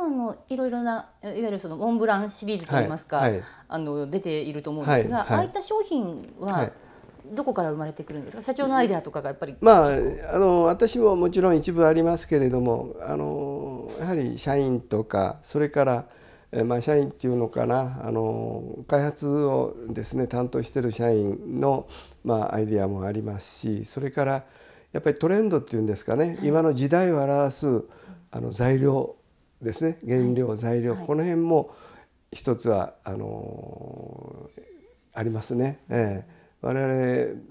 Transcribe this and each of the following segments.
今もいろいろないわゆるそのモンブランシリーズといいますか、はいはい、あの出ていると思うんですが、ああいった商品は、どこから生まれてくるんですか社長のアイデアとかがやっぱりまああの私ももちろん一部ありますけれどもあのやはり社員とかそれからまあ、社員っていうのかなあの開発をですね担当してる社員の、まあ、アイデアもありますしそれからやっぱりトレンドっていうんですかね、はい、今の時代を表すあの材料ですね原料、はい、材料、この辺も一つはあのー、ありますね。えー、我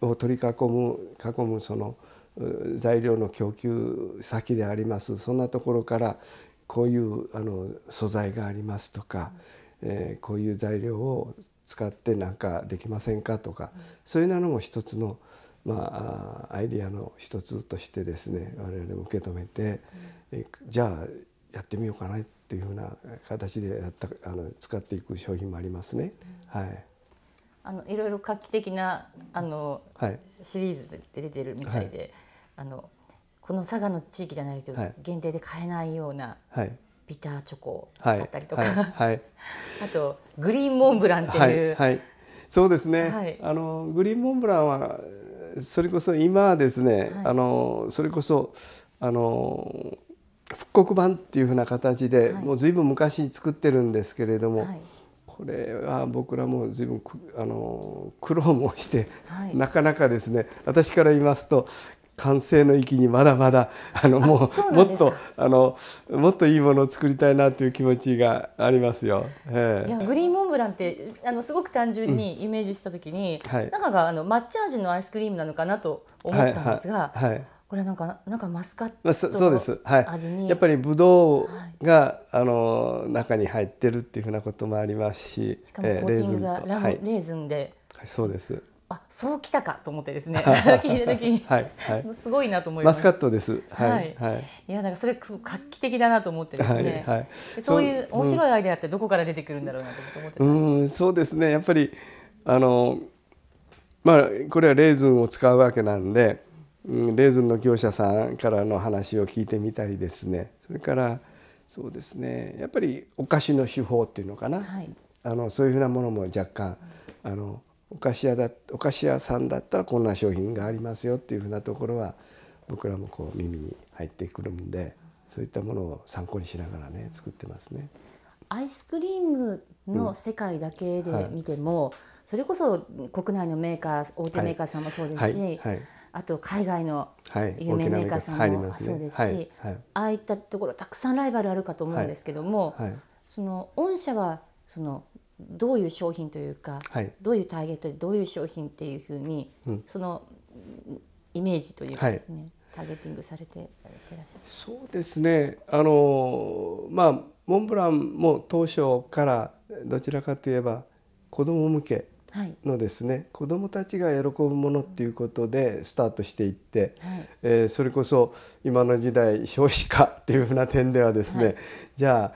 々を取り囲む囲むその材料の供給先でありますそんなところからこういうあの素材がありますとか、えー、こういう材料を使ってなんかできませんかとか、そういうのも一つの、まあ、アイディアの一つとしてですね我々も受け止めて、ええじゃあやってみようかなっていうふうな形でやったあの使っていく商品もありますね。はい。あのいろいろ画期的なあの、はい、シリーズで出てるみたいで、はい、あのこの佐賀の地域じゃないと限定で買えないような、はい、ビターチョコだったりとか、はい あとグリーンモンブランっていう、はいそうですね、はい、あのグリーンモンブランはそれこそ今ですね、あのそれこそあの復刻版っていうふうな形で、はい、もう随分昔作ってるんですけれども、はい、これは僕らも随分あの苦労もして、はい、なかなかですね私から言いますと完成の域にまだまだあのもうもっとあのもっといいものを作りたいなという気持ちがありますよ。えー、いやグリーンモンブランってあのすごく単純にイメージした時に、うん、中があの抹茶味のアイスクリームなのかなと思ったんですが。はいこれなんかなんかマスカットそうです。はい、やっぱりブドウが、はい、あの中に入ってるっていうふうなこともありますししかもコーティングがラム、はい、レーズンで、はい、そうですあそうきたかと思ってですね 聞いた時にはい、はい、すごいなと思いますマスカットですはい、はい、いやなんかそれすごく画期的だなと思ってですね、はいそういう面白いアイデアってどこから出てくるんだろうなと思ってうんそうですねやっぱりあのまあこれはレーズンを使うわけなんでレーズンの業者さんからの話を聞いてみたりですねそれからそうですねやっぱりお菓子の手法っていうのかな、はい、あのそういうふうなものも若干あのお菓子屋だお菓子屋さんだったらこんな商品がありますよっていうふうなところは僕らもこう耳に入ってくるんでそういったものを参考にしながらね作ってますね。アイスクリームの世界だけで見ても、うんはい、それこそ国内のメーカー大手メーカーさんもそうですし、はいはいあと海外の有名メーカーさんもそうですし、ああいったところたくさんライバルあるかと思うんですけども、その御社はそのどういう商品というか、どういうターゲットでどういう商品っていうふうに、そのイメージというかですね、ターゲティングされてらっしゃるそうですねあのまあモンブランも当初からどちらかといえば子ども向けのですね、はい、子どもたちが喜ぶものっていうことでスタートしていって、はい、えー、それこそ今の時代少子化っていうふうな点ではですね、はい、じゃあ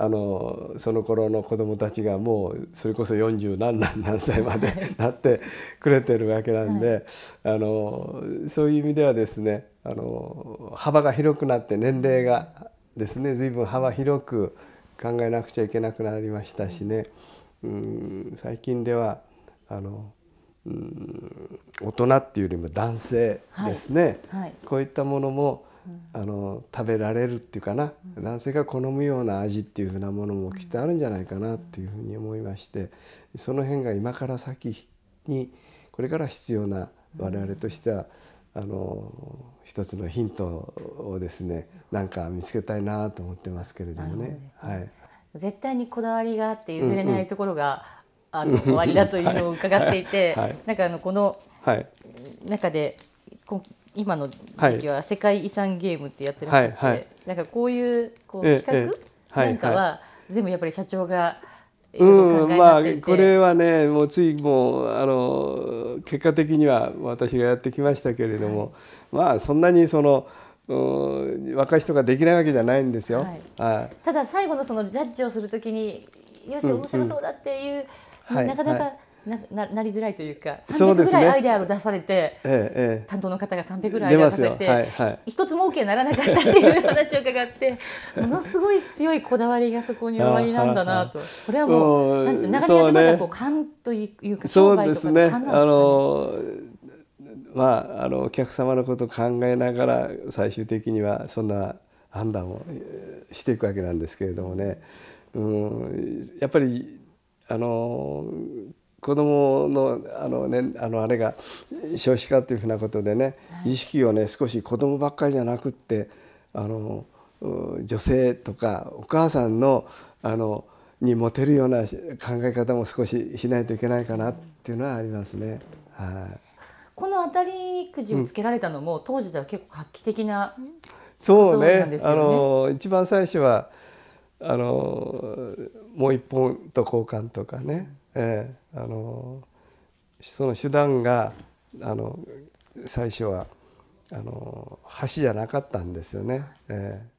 あのその頃の子どもたちがもうそれこそ40何何何歳までなってくれてるわけなんで、はい、あのそういう意味ではですねあの幅が広くなって年齢がですね随分幅広く考えなくちゃいけなくなりましたしね。うん最近ではあのうん大人っていうよりも男性ですね、はいはい、こういったものも、あの食べられるっていうかな、うん、男性が好むような味っていうふうなものもきっとあるんじゃないかなっていうふうに思いましてその辺が今から先にこれから必要な我々としては、あの一つのヒントをですねなんか見つけたいなと思ってますけれどもね。ねはい絶対にこだわりがあって譲れないところが、あの終わりだというのを伺っていて、はいなんかあのこの中で、はい、今の時期は世界遺産ゲームってやってらっしゃって、はい、なんかこういうこう企画なんかは全部やっぱり社長がうんまあこれはねもうついもうあの結果的には私がやってきましたけれども、まあそんなにその。若い人ができないわけじゃないんですよ。はい、ただ最後のそのジャッジをするときによし面白そうだっていう、うんうん、なかなか、はいななりづらいというか300ぐらいアイデアを出されて、ね、担当の方が300ぐらいアイデアを出されて、はいはい、一つも OK にならなかったっていう話を伺って ものすごい強いこだわりがそこに終わりなんだなとこれはもう何でしょう長年やってまこう勘というか商売とかの勘なんですね。まあ、あのお客様のことを考えながら最終的にはそんな判断をしていくわけなんですけれどもね、うん、やっぱりあの子どものあの,、ね、あのあれが少子化というふうなことでね、意識をね少し子どもばっかりじゃなくってあの女性とかお母さんのあのに持てるような考え方も少ししないといけないかなっていうのはありますね。はい、の当たりくじをつけられたのも、当時では結構画期的なそうね、あの一番最初はあのもう一本と交換とかね、えー、あのその手段があの最初はあの橋じゃなかったんですよね。えー